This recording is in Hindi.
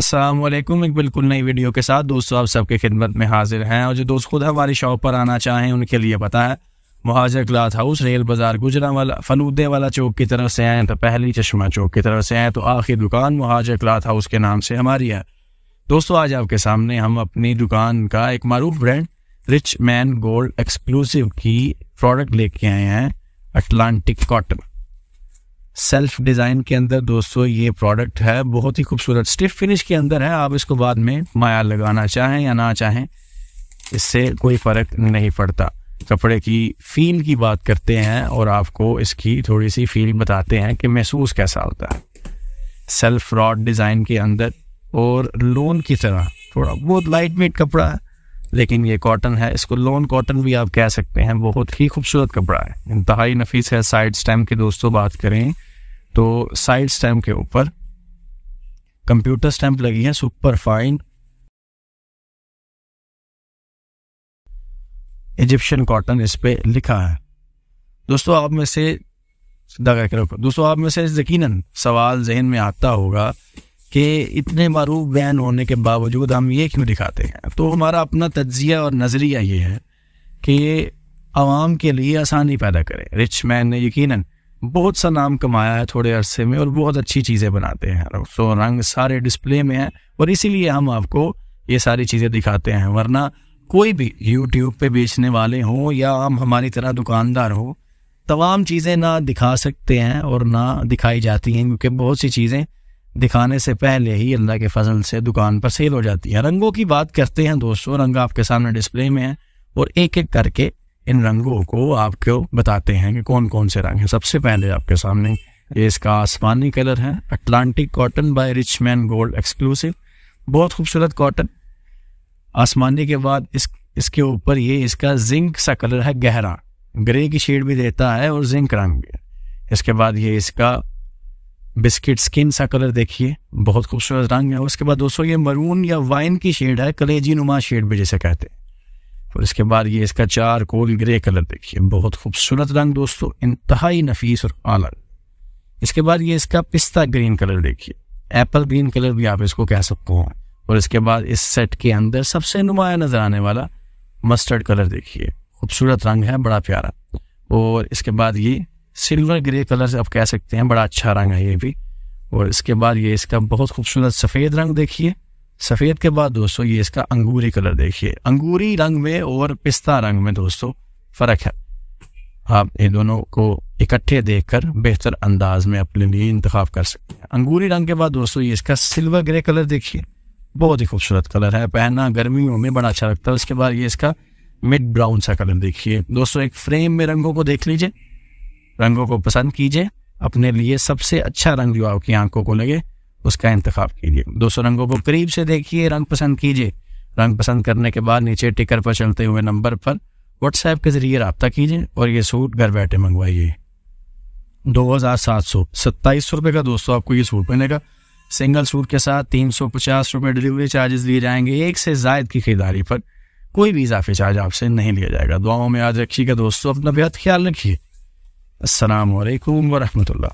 असलम एक बिल्कुल नई वीडियो के साथ दोस्तों आप सबके खिदमत में हाजिर हैं और जो दोस्त खुद हमारी शॉप पर आना चाहें उनके लिए पता है महाजर क्लाथ हाउस रेल बाजार गुजरा वाला फलूदे वाला चौक की तरफ से आएँ तो पहली चश्मा चौक की तरफ से आएँ तो आखिरी दुकान महाजर क्लाथ हाउस के नाम से हमारी है दोस्तों आज आपके सामने हम अपनी दुकान का एक मरूफ brand Rich Man Gold Exclusive की प्रोडक्ट लेके आए हैं अटलांटिक कॉटन सेल्फ डिज़ाइन के अंदर दोस्तों ये प्रोडक्ट है बहुत ही खूबसूरत स्टिफ फिनिश के अंदर है आप इसको बाद में माया लगाना चाहें या ना चाहें इससे कोई फ़र्क नहीं पड़ता कपड़े की फील की बात करते हैं और आपको इसकी थोड़ी सी फील बताते हैं कि महसूस कैसा होता है सेल्फ रॉड डिज़ाइन के अंदर और लोन की तरह थोड़ा बहुत लाइट वेट कपड़ा है लेकिन ये कॉटन है इसको लोन कॉटन भी आप कह सकते हैं बहुत ही खूबसूरत कपड़ा है इंतहाई नफीस है साइड स्टैम के दोस्तों बात करें तो साइड स्टैम्प के ऊपर कंप्यूटर स्टैम्प लगी है सुपर फाइन इजिप्शियन कॉटन इस पर लिखा है दोस्तों आप में से सीधा कह रखो दोस्तों आप में से यकीन सवाल जहन में आता होगा कि इतने मारूफ बैन होने के बावजूद हम ये क्यों दिखाते हैं तो हमारा अपना तजिया और नज़रिया ये है कि ये आवाम के लिए आसानी पैदा करे रिच मैन ने यकीनन बहुत सा नाम कमाया है थोड़े अरसे में और बहुत अच्छी चीज़ें बनाते हैं सो तो रंग सारे डिस्प्ले में हैं और इसीलिए हम आपको ये सारी चीज़ें दिखाते हैं वरना कोई भी यूट्यूब पे बेचने वाले हों या हम हमारी तरह दुकानदार हो तमाम चीज़ें ना दिखा सकते हैं और ना दिखाई जाती हैं क्योंकि बहुत सी चीज़ें दिखाने से पहले ही अल्लाह के फजल से दुकान पर सेल हो जाती है रंगों की बात करते हैं दोस्तों रंग आपके सामने डिस्प्ले में है और एक एक करके इन रंगों को आपको बताते हैं कि कौन कौन से रंग हैं सबसे पहले आपके सामने ये इसका आसमानी कलर है Atlantic cotton by Rich Man Gold Exclusive बहुत खूबसूरत कॉटन आसमानी के बाद इस इसके ऊपर ये इसका जिंक सा कलर है गहरा ग्रे की शेड भी देता है और जिंक रंग भी इसके बाद ये इसका बिस्किट स्किन सा कलर देखिए बहुत खूबसूरत रंग है उसके बाद दोस्तों ये मरून या वाइन की शेड है कलेजी नुमा शेड भी जिसे कहते हैं और इसके बाद ये इसका चार कोल ग्रे कलर देखिए बहुत खूबसूरत रंग दोस्तों इंतहाई नफीस और आला इसके बाद ये इसका पिस्ता ग्रीन कलर देखिए एप्पल ग्रीन कलर भी आप इसको कह सकते हो और इसके बाद इस सेट के अंदर सबसे नुमाया नजर आने वाला मस्टर्ड कलर देखिए खूबसूरत रंग है बड़ा प्यारा और इसके बाद ये सिल्वर ग्रे कलर से आप कह सकते हैं बड़ा अच्छा रंग है ये भी और इसके बाद ये इसका बहुत खूबसूरत सफ़ेद रंग देखिए सफ़ेद के बाद दोस्तों ये इसका अंगूरी कलर देखिए अंगूरी रंग में और पिस्ता रंग में दोस्तों फ़र्क है आप इन दोनों को इकट्ठे देखकर बेहतर अंदाज में अपने लिए इंतखा कर सकते हैं अंगूरी रंग के बाद दोस्तों ये इसका सिल्वर ग्रे कलर देखिए बहुत ही खूबसूरत कलर है पहनना गर्मियों में बड़ा अच्छा लगता है उसके बाद ये इसका मिड ब्राउन सा कलर देखिए दोस्तों एक फ्रेम में रंगों को देख लीजिए रंगों को पसंद कीजिए अपने लिए सबसे अच्छा रंग जो आपकी आंखों को लगे उसका इंतखब कीजिए दो सौ रंगों को करीब से देखिए रंग पसंद कीजिए रंग पसंद करने के बाद नीचे टिकर पर चलते हुए नंबर पर व्हाट्सएप के जरिए रबता कीजिए और ये सूट घर बैठे मंगवाइए दो हज़ार सात सौ सत्ताईस सौ रुपये का दोस्तों आपको ये सूट मिलेगा सिंगल सूट के साथ तीन सौ पचास रुपये डिलीवरी चार्जेस लिए जाएंगे एक से जायद की खरीदारी पर कोई भी इजाफी चार्ज आपसे नहीं लिया जाएगा दुआओं में याद रखिएगा दोस्तों अपना बेहद ख्याल रखिए असलकम वरहमल